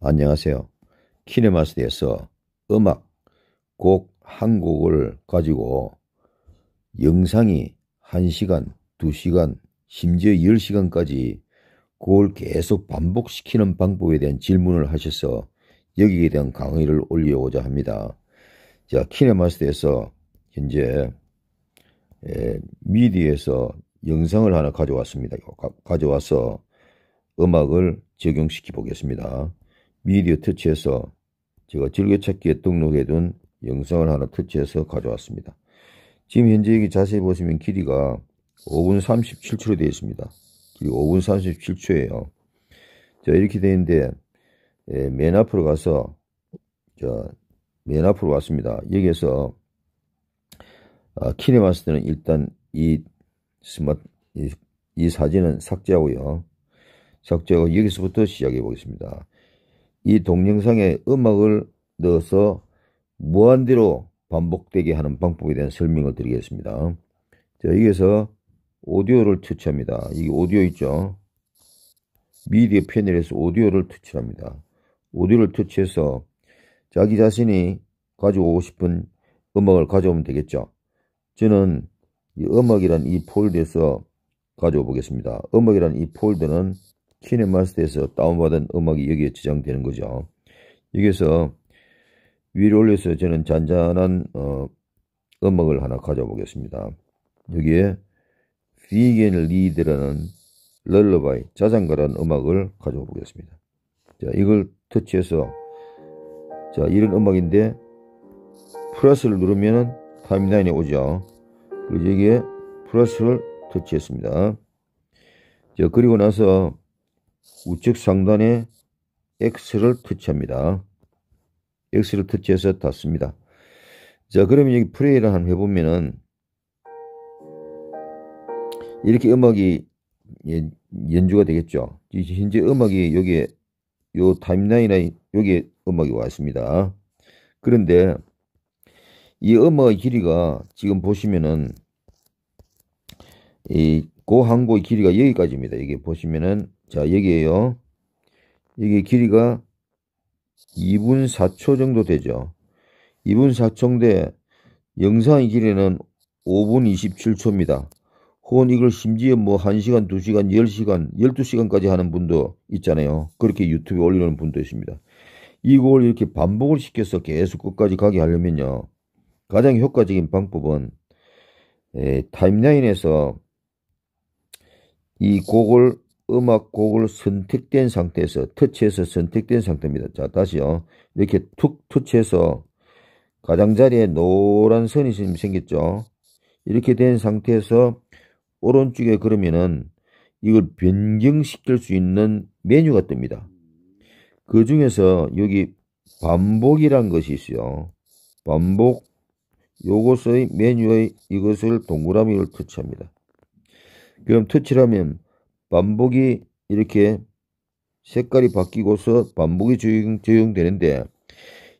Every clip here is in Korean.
안녕하세요. 키네마스에서 음악, 곡 한 곡을 가지고 영상이 1시간, 2시간, 심지어 10시간까지 그걸 계속 반복시키는 방법에 대한 질문을 하셔서 여기에 대한 강의를 올려오자 합니다. 자, 키네마스에서 현재 예, 미디에서 영상을 하나 가져왔습니다. 가, 가져와서 음악을 적용시켜 보겠습니다. 미디어 터치에서 제가 즐겨찾기에 등록해둔 영상을 하나 터치해서 가져왔습니다. 지금 현재 여기 자세히 보시면 길이가 5분 37초로 되어 있습니다. 길이 5분 37초예요. 자 이렇게 되어 있는데 예, 맨 앞으로 가서 자, 맨 앞으로 왔습니다. 여기에서 아, 어, 키네마스터는 일단 이 스마트, 이, 이 사진은 삭제하고요. 삭제하고 여기서부터 시작해 보겠습니다. 이 동영상에 음악을 넣어서 무한대로 반복되게 하는 방법에 대한 설명을 드리겠습니다. 자, 여기서 오디오를 터치합니다. 이게 오디오 있죠? 미디어 패널에서 오디오를 터치합니다. 오디오를 터치해서 자기 자신이 가져오고 싶은 음악을 가져오면 되겠죠. 저는 이 음악이란 이 폴드에서 가져오 보겠습니다. 음악이란 이 폴드는 키네마스터에서 다운받은 음악이 여기에 저장되는 거죠. 여기서 위로 올려서 저는 잔잔한 어, 음악을 하나 가져와 보겠습니다. 여기에 비겐 리드라는 럴러바이 자장가라는 음악을 가져와 보겠습니다. 자, 이걸 터치해서 자, 이런 음악인데 플러스를 누르면은 타임라인이 오죠. 그리고 여기에 플러스를 터치했습니다. 자, 그리고 나서 우측 상단에 X를 터치합니다. X를 터치해서 닫습니다. 자, 그러면 여기 플레이를 한번 해보면은 이렇게 음악이 예, 연주가 되겠죠. 현재 음악이 여기에 요 타임라인에 여기에 음악이 와 있습니다. 그런데 이음어의 길이가 지금 보시면은 이 고항고의 길이가 여기까지입니다. 여기 보시면은 자 여기에요. 여기 길이가 2분 4초 정도 되죠. 2분 4초인데 영상의 길이는 5분 27초입니다. 혹은 이걸 심지어 뭐 1시간, 2시간, 10시간, 12시간까지 하는 분도 있잖아요. 그렇게 유튜브에 올리는 분도 있습니다. 이걸 이렇게 반복을 시켜서 계속 끝까지 가게 하려면요. 가장 효과적인 방법은 에, 타임라인에서 이 곡을 음악 곡을 선택된 상태에서 터치해서 선택된 상태입니다. 자 다시요 이렇게 툭 터치해서 가장자리에 노란 선이 지금 생겼죠. 이렇게 된 상태에서 오른쪽에 그러면은 이걸 변경시킬 수 있는 메뉴가 뜹니다. 그 중에서 여기 반복이란 것이 있어요. 반복 요것의 메뉴의 이것을 동그라미를 터치합니다. 그럼 터치를하면 반복이 이렇게 색깔이 바뀌고서 반복이 적용, 되는데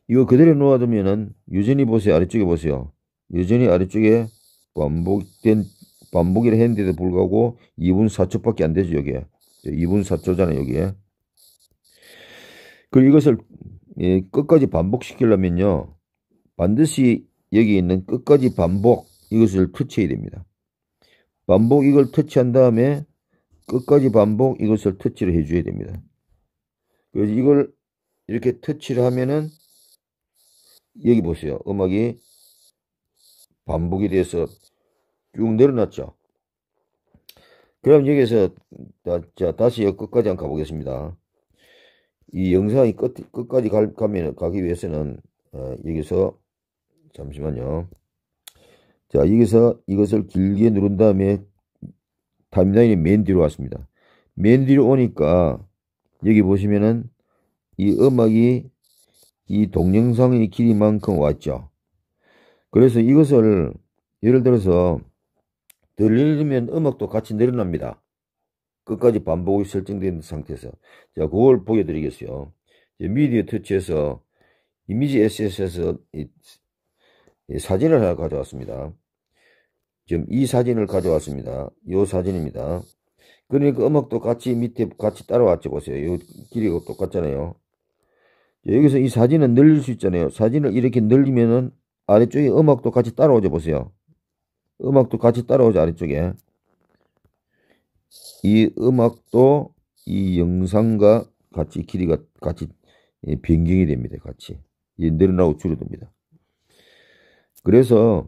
이거 그대로 놓아두면은 유전히 보세요. 아래쪽에 보세요. 유전히 아래쪽에 반복된 반복이라 했는데도 불구하고 2분 4초밖에 안 되죠 여기에 2분 4초잖아요 여기에 그리고 이것을 예, 끝까지 반복시키려면요 반드시 여기 있는 끝까지 반복 이것을 터치해야 됩니다. 반복 이걸 터치한 다음에 끝까지 반복 이것을 터치를 해줘야 됩니다. 그래서 이걸 이렇게 터치를 하면은 여기 보세요. 음악이 반복이 돼서 쭉 내려놨죠. 그럼 여기서 자, 다시 끝까지 한번 가보겠습니다. 이 영상이 끝, 끝까지 가, 면 가기 위해서는 어, 여기서 잠시만요. 자, 여기서 이것을 길게 누른 다음에 타임라인이 맨 뒤로 왔습니다. 맨 뒤로 오니까 여기 보시면은 이 음악이 이 동영상의 길이만큼 왔죠. 그래서 이것을 예를 들어서 들리면 음악도 같이 내려납니다 끝까지 반복이 설정된 상태에서. 자, 그걸 보여드리겠어요. 미디어 터치해서 이미지 SS에서 사진을 가져왔습니다. 지금 이 사진을 가져왔습니다. 이 사진입니다. 그러니까 음악도 같이 밑에 같이 따라왔죠. 보세요. 이 길이가 똑같잖아요. 여기서 이 사진은 늘릴 수 있잖아요. 사진을 이렇게 늘리면은 아래쪽에 음악도 같이 따라오죠. 보세요. 음악도 같이 따라오죠. 아래쪽에. 이 음악도 이 영상과 같이 길이가 같이 예, 변경이 됩니다. 같이. 늘어나고 줄어듭니다. 그래서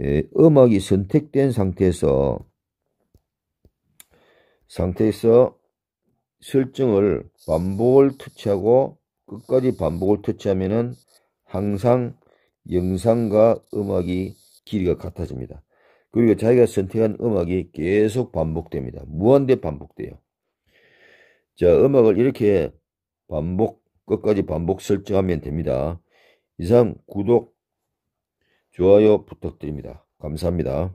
예, 음악이 선택된 상태에서 상태에서 설정을 반복을 터치하고 끝까지 반복을 터치하면은 항상 영상과 음악이 길이가 같아집니다. 그리고 자기가 선택한 음악이 계속 반복됩니다. 무한대 반복돼요. 자, 음악을 이렇게 반복, 끝까지 반복 설정하면 됩니다. 이상 구독, 좋아요 부탁드립니다. 감사합니다.